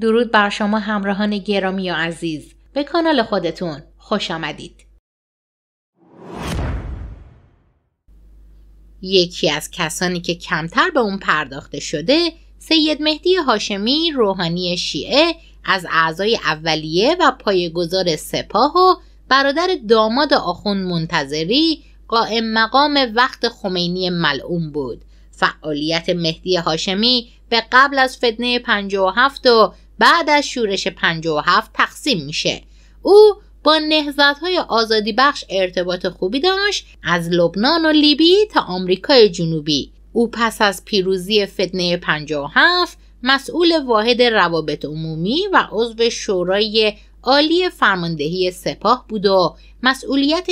درود بر شما همراهان گرامی و عزیز به کانال خودتون خوش آمدید یکی از کسانی که کمتر به اون پرداخته شده سید مهدی هاشمی روحانی شیعه از اعضای اولیه و پایگزار سپاه و برادر داماد آخوند منتظری قائم مقام وقت خمینی ملعون بود فعالیت مهدی هاشمی به قبل از فتنه 57 و بعد از شورش 57 تقسیم میشه او با نهزت های آزادی بخش ارتباط خوبی داشت از لبنان و لیبی تا آمریکای جنوبی او پس از پیروزی فتنه 57 مسئول واحد روابط عمومی و عضو شورای عالی فرماندهی سپاه بود و مسئولیت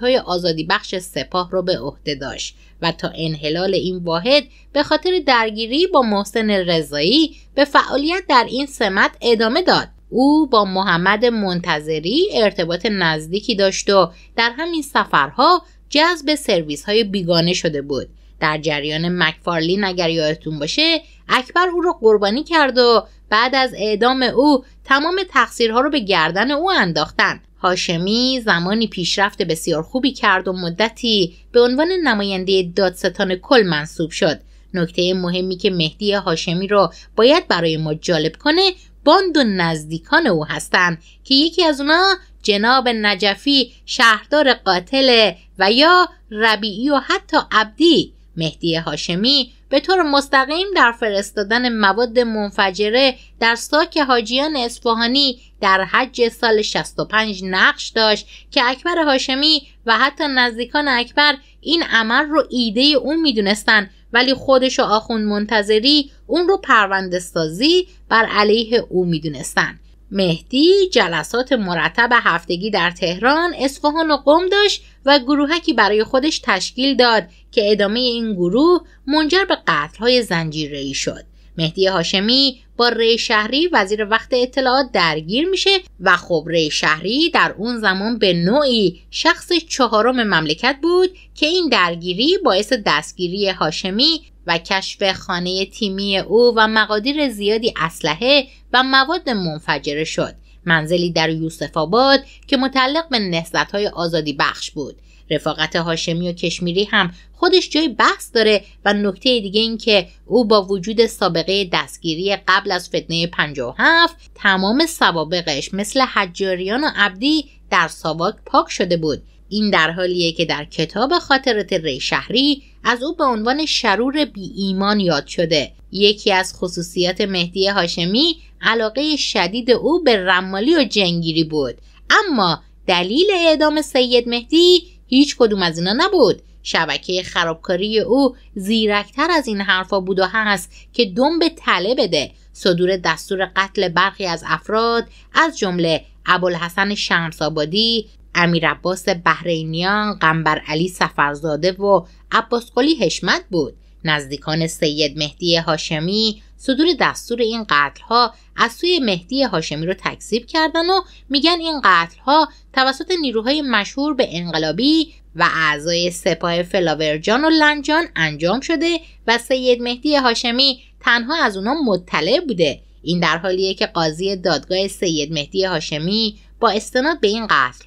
های آزادی بخش سپاه را به عهده داشت و تا انحلال این واحد به خاطر درگیری با محسن رضایی به فعالیت در این سمت ادامه داد او با محمد منتظری ارتباط نزدیکی داشت و در همین سفرها جذب سرویس های بیگانه شده بود در جریان مکفارلین اگر یادتون باشه اکبر او را قربانی کرد و بعد از اعدام او تمام تقصیرها رو به گردن او انداختن هاشمی زمانی پیشرفت بسیار خوبی کرد و مدتی به عنوان نماینده دادستان کل منصوب شد نکته مهمی که مهدی هاشمی رو باید برای ما جالب کنه باند و نزدیکان او هستند که یکی از اونا جناب نجفی شهردار قاتل و یا ربیعی و حتی عبدی مهدی هاشمی به طور مستقیم در فرستادن مواد منفجره در ساک حاجیان اصفهانی در حج سال 65 نقش داشت که اکبر هاشمی و حتی نزدیکان اکبر این عمل رو ایده او میدونستند ولی خودش و آخوند منتظری اون رو پرونده سازی بر علیه او میدونستند مهدی جلسات مرتب هفتگی در تهران، اصفهان و قم داشت و گروهکی برای خودش تشکیل داد که ادامه این گروه منجر به قتلهای زنجیره‌ای شد. مهدی هاشمی با ری شهری وزیر وقت اطلاعات درگیر میشه و خب ری شهری در اون زمان به نوعی شخص چهارم مملکت بود که این درگیری باعث دستگیری هاشمی و کشف خانه تیمی او و مقادیر زیادی اسلحه و مواد منفجره شد منزلی در یوسف آباد که متعلق به نهزت های آزادی بخش بود رفاقت هاشمی و کشمیری هم خودش جای بحث داره و نکته دیگه این که او با وجود سابقه دستگیری قبل از فتنه 57 تمام سوابقش مثل حجاریان و عبدی در ساواک پاک شده بود این در حالیه که در کتاب خاطرات ری شهری از او به عنوان شرور بی ایمان یاد شده یکی از خصوصیات مهدی هاشمی علاقه شدید او به رمالی و جنگیری بود اما دلیل اعدام سید مهدی هیچ کدوم از اینا نبود شبکه خرابکاری او زیرکتر از این حرفا بود و هست که دم به تله بده صدور دستور قتل برخی از افراد از جمله ابوالحسن شمسآبادی امیر عباس بحرینیان قنبر علی سفرزاده و عباسقلی حشمت بود نزدیکان سید مهدی هاشمی صدور دستور این ها از سوی مهدی هاشمی رو تکذیب کردن و میگن این ها توسط نیروهای مشهور به انقلابی و اعضای سپاه فلاورجان و لنجان انجام شده و سید مهدی هاشمی تنها از اونا مطلع بوده این در حالیه که قاضی دادگاه سید مهدی هاشمی با استناد به این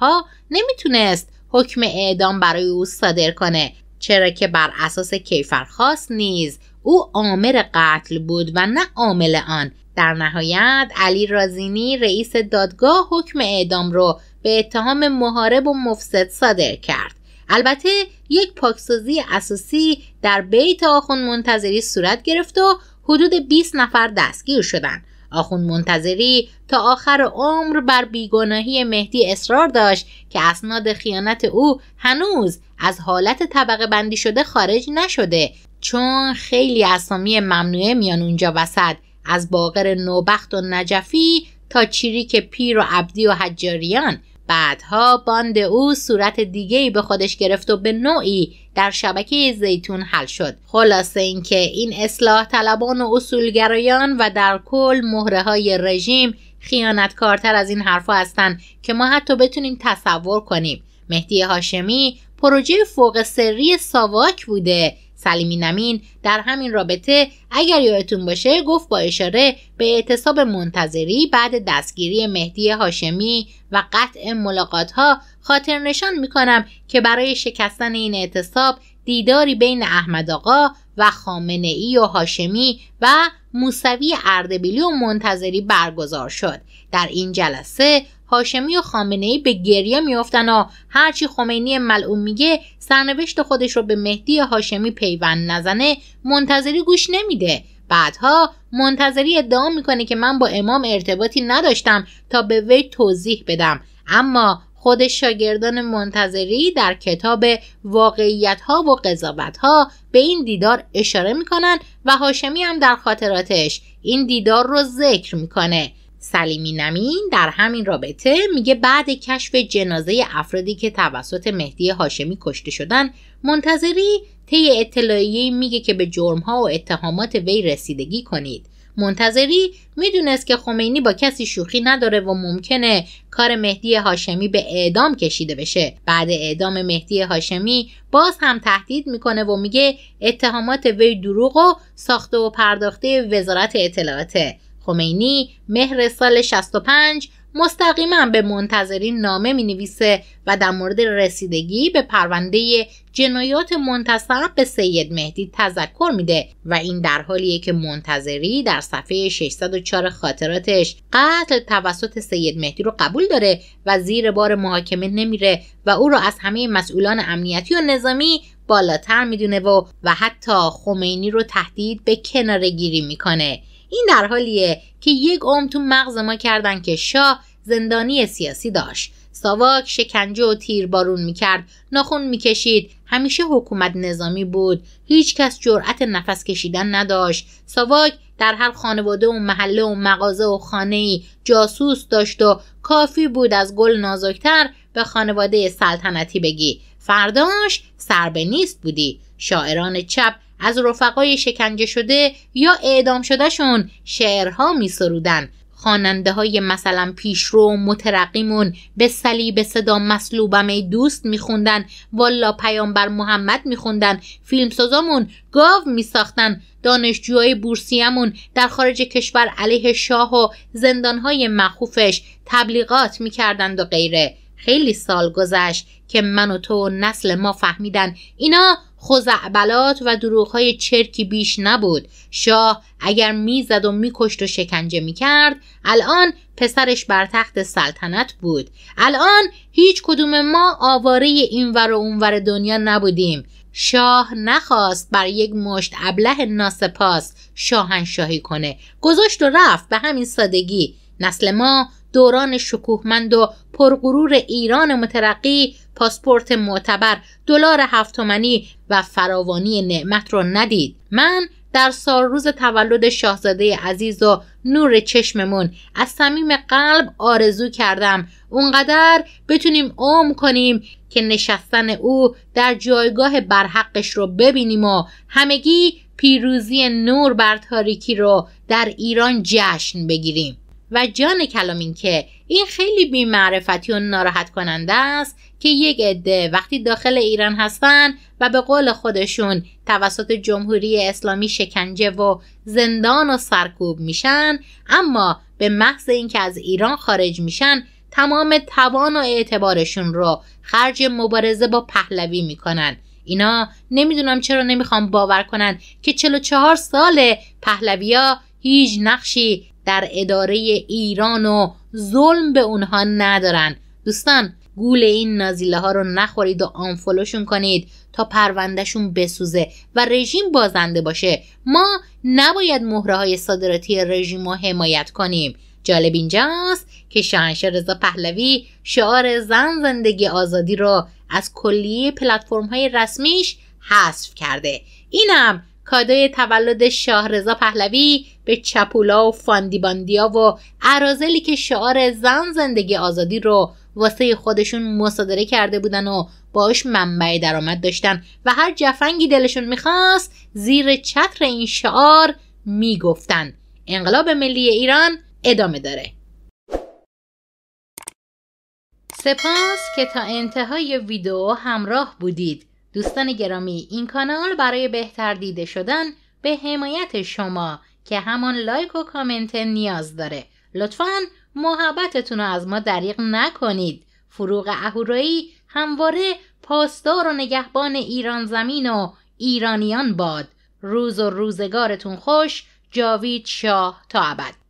ها نمیتونست حکم اعدام برای او صادر کنه چرا که بر اساس کیفرخواست نیز او عامل قتل بود و نه عامل آن در نهایت علی رازینی رئیس دادگاه حکم اعدام رو به اتهام محارب و مفسد صادر کرد البته یک پاکسازی اساسی در بیت آخون منتظری صورت گرفت و حدود 20 نفر دستگیر شدند آخون منتظری تا آخر عمر بر بیگناهی مهدی اصرار داشت که اسناد خیانت او هنوز از حالت طبقه بندی شده خارج نشده چون خیلی اسامی ممنوعه میان اونجا وسط از باغر نوبخت و نجفی تا چیریک پیر و عبدی و حجاریان بعدها باند او صورت دیگه به خودش گرفت و به نوعی در شبکه زیتون حل شد خلاصه اینکه این اصلاح طلبان و اصولگرایان و در کل مهره های رژیم خیانتکارتر از این حرفها هستند که ما حتی بتونیم تصور کنیم مهدی هاشمی پروژه فوق سری ساواک بوده سلیمی نمین در همین رابطه اگر یادتون باشه گفت با اشاره به اعتصاب منتظری بعد دستگیری مهدی هاشمی و قطع ملاقات ها خاطر نشان میکنم که برای شکستن این اعتصاب دیداری بین احمد آقا و خامنه ای و هاشمی و موسوی اردبیلی و منتظری برگزار شد در این جلسه هاشمی و خامنه ای به گریه میافتن و هرچی خمینی ملعون میگه سرنوشت خودش رو به مهدی هاشمی پیوند نزنه منتظری گوش نمیده بعدها منتظری ادعا میکنه که من با امام ارتباطی نداشتم تا به وی توضیح بدم اما خود شاگردان منتظری در کتاب واقعیت ها و قضاوت ها به این دیدار اشاره میکنن و هاشمی هم در خاطراتش این دیدار رو ذکر میکنه سلیمی نمین در همین رابطه میگه بعد کشف جنازه افرادی که توسط مهدی هاشمی کشته شدن منتظری طی اطلاعیه میگه که به جرمها و اتهامات وی رسیدگی کنید منتظری میدونست که خمینی با کسی شوخی نداره و ممکنه کار مهدی هاشمی به اعدام کشیده بشه بعد اعدام مهدی هاشمی باز هم تهدید میکنه و میگه اتهامات وی دروغ و ساخته و پرداخته وزارت اطلاعاته خمینی مهر سال 65 مستقیما به منتظرین نامه می نویسه و در مورد رسیدگی به پرونده جنایات منتصب به سید مهدی تذکر میده و این در حالیه که منتظری در صفحه 604 خاطراتش قتل توسط سید مهدی رو قبول داره و زیر بار محاکمه نمیره و او را از همه مسئولان امنیتی و نظامی بالاتر میدونه و و حتی خمینی رو تهدید به کنارگیری میکنه این در حالیه که یک عمر تو مغز ما کردن که شاه زندانی سیاسی داشت ساواک شکنجه و تیر بارون میکرد ناخون میکشید همیشه حکومت نظامی بود هیچکس جرأت نفس کشیدن نداشت ساواک در هر خانواده و محله و مغازه و خانه ای جاسوس داشت و کافی بود از گل نازکتر به خانواده سلطنتی بگی فرداش سربه نیست بودی شاعران چپ از رفقای شکنجه شده یا اعدام شون شعرها می سرودن خواننده های مثلا پیشرو مترقیمون به صلیب صدا مصلوبم ای دوست میخوندن والا پیامبر محمد میخوندن فیلمسازامون گاو میساختن دانشجوهای بورسیمون در خارج کشور علیه شاه و زندانهای مخوفش تبلیغات میکردند و غیره خیلی سال گذشت که من و تو نسل ما فهمیدن اینا خزعبلات و دروغهای چرکی بیش نبود شاه اگر میزد و میکشت و شکنجه میکرد الان پسرش بر تخت سلطنت بود الان هیچ کدوم ما آواره اینور و اونور دنیا نبودیم شاه نخواست بر یک مشت ابله ناسپاس شاهنشاهی کنه گذاشت و رفت به همین سادگی نسل ما دوران شکوهمند و پرغرور ایران مترقی پاسپورت معتبر دلار هفت و فراوانی نعمت را ندید من در سال روز تولد شاهزاده عزیز و نور چشممون از صمیم قلب آرزو کردم اونقدر بتونیم عم کنیم که نشستن او در جایگاه برحقش رو ببینیم و همگی پیروزی نور بر تاریکی رو در ایران جشن بگیریم و جان کلام این که این خیلی بیمعرفتی و ناراحت کننده است که یک عده وقتی داخل ایران هستن و به قول خودشون توسط جمهوری اسلامی شکنجه و زندان و سرکوب میشن اما به محض اینکه از ایران خارج میشن تمام توان و اعتبارشون رو خرج مبارزه با پهلوی میکنن اینا نمیدونم چرا نمیخوام باور کنن که 44 سال پهلویا هیچ نقشی در اداره ایران و ظلم به اونها ندارن دوستان گول این نازیله ها رو نخورید و آنفولوشون کنید تا پروندهشون بسوزه و رژیم بازنده باشه ما نباید مهره های صادراتی رژیم رو حمایت کنیم جالب اینجاست که شاهنشاه رضا پهلوی شعار زن زندگی آزادی رو از کلیه پلتفرم های رسمیش حذف کرده اینم کادوی تولد شاهرضا پهلوی به چپولا و فاندیباندیا و عرازلی که شعار زن زندگی آزادی رو واسه خودشون مصادره کرده بودن و باش منبع درآمد داشتن و هر جفنگی دلشون میخواست زیر چتر این شعار میگفتن انقلاب ملی ایران ادامه داره سپاس که تا انتهای ویدیو همراه بودید دوستان گرامی این کانال برای بهتر دیده شدن به حمایت شما که همان لایک و کامنت نیاز داره لطفا محبتتون رو از ما دریغ نکنید فروغ اهورایی همواره پاسدار و نگهبان ایران زمین و ایرانیان باد روز و روزگارتون خوش جاوید شاه تا ابد